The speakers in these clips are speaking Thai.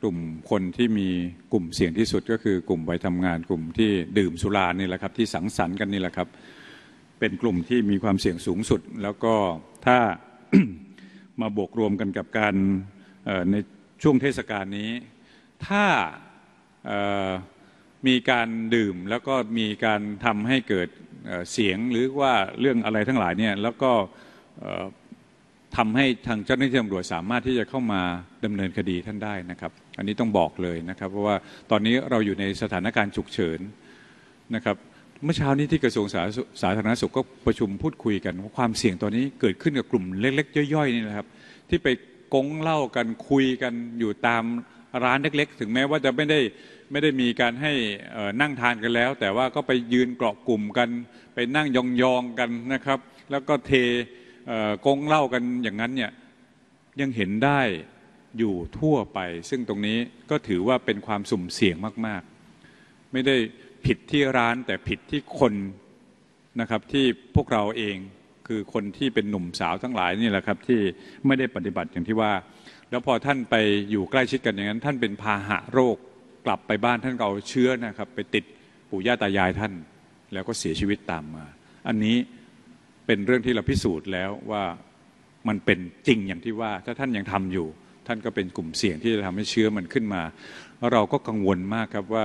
กลุ่มคนที่มีกลุ่มเสี่ยงที่สุดก็คือกลุ่มไปทำงานกลุ่มที่ดื่มสุรานี่แหละครับที่สังสรรค์กันนี่แหละครับเป็นกลุ่มที่มีความเสี่ยงสูงสุด แล้วก็ถ้ามาบวกรวมกันกับการในช่วงเทศกาลนี้ ถ้ามีการดื่มแล้วก็มีการทำให้เกิดเสียงหรือว่าเรื่องอะไรทั้งหลายเนี่ยแล้วก็ทำให้ทางเจ้าหน้าที่ตำรวจสามารถที่จะเข้ามาดำเนินคดีท่านได้นะครับ อันนี้ต้องบอกเลยนะครับ เพราะว่าตอนนี้เราอยู่ในสถานการณ์ฉุกเฉินนะครับ เมื่อเช้านี้ที่กระทรวงสาธารณสุขก็ประชุมพูดคุยกันว่าความเสี่ยงตอนนี้เกิดขึ้นกับ กลุ่มเล็กๆย่อยๆนี่นะครับ ที่ไปกงเล่ากันคุยกันอยู่ตามร้านเล็ก ๆ ถึงแม้ว่าจะไม่ได้ไม่ได้มีการให้นั่งทานกันแล้ว แต่ว่าก็ไปยืนเกาะกลุ่มกันไปนั่งยองๆกันนะครับ แล้วก็เทโกงเล่ากันอย่างนั้นเนี่ยยังเห็นได้อยู่ทั่วไป ซึ่งตรงนี้ก็ถือว่าเป็นความสุ่มเสี่ยงมาก ๆ ไม่ได้ผิดที่ร้านแต่ผิดที่คนนะครับ ที่พวกเราเองคือคนที่เป็นหนุ่มสาวทั้งหลายนี่แหละครับที่ไม่ได้ปฏิบัติอย่างที่ว่า แล้วพอท่านไปอยู่ใกล้ชิดกันอย่างนั้น ท่านเป็นพาหะโรค กลับไปบ้านท่านก็เอาเชื้อนะครับ ไปติดปู่ย่าตายายท่าน แล้วก็เสียชีวิตตามมา อันนี้เป็นเรื่องที่เราพิสูจน์แล้วว่ามันเป็นจริงอย่างที่ว่าถ้าท่านยังทำอยู่ ท่านก็เป็นกลุ่มเสี่ยงที่จะทำให้เชื้อมันขึ้นมาเราก็กังวลมากครับว่า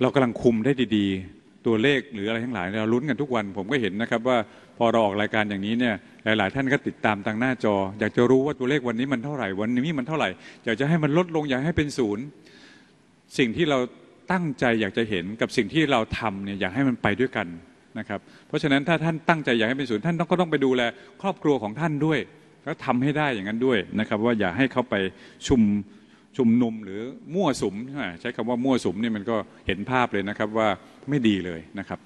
เรากำลังคุมได้ดีๆ ตัวเลขหรืออะไรทั้งหลายเราลุ้นกันทุกวันผมก็เห็นนะครับว่าพอเราออกรายการอย่างนี้เนี่ยหลายๆท่านก็ติดตามทางหน้าจอ อยากจะรู้ว่าตัวเลขวันนี้มันเท่าไหร่วันนี้มันเท่าไหร่ อยากจะให้มันลดลงอยากให้เป็นศูนย์สิ่งที่เราตั้งใจอยากจะเห็นกับสิ่งที่เราทำเนี่ยอยากให้มันไปด้วยกันนะครับเพราะฉะนั้นถ้าท่านตั้งใจอยากให้เป็นศูนย์ ท่านก็ต้องไปดูแลครอบครัวของท่านด้วย แล้วทาให้ได้อย่างนั้นด้วยนะครับ ว่าอย่าให้เขาไปชุมชุมนุมหรือมั่วสุม ใช้คำว่ามั่วสุมนี่มันก็เห็นภาพเลยนะครับว่าไม่ดีเลยนะครับ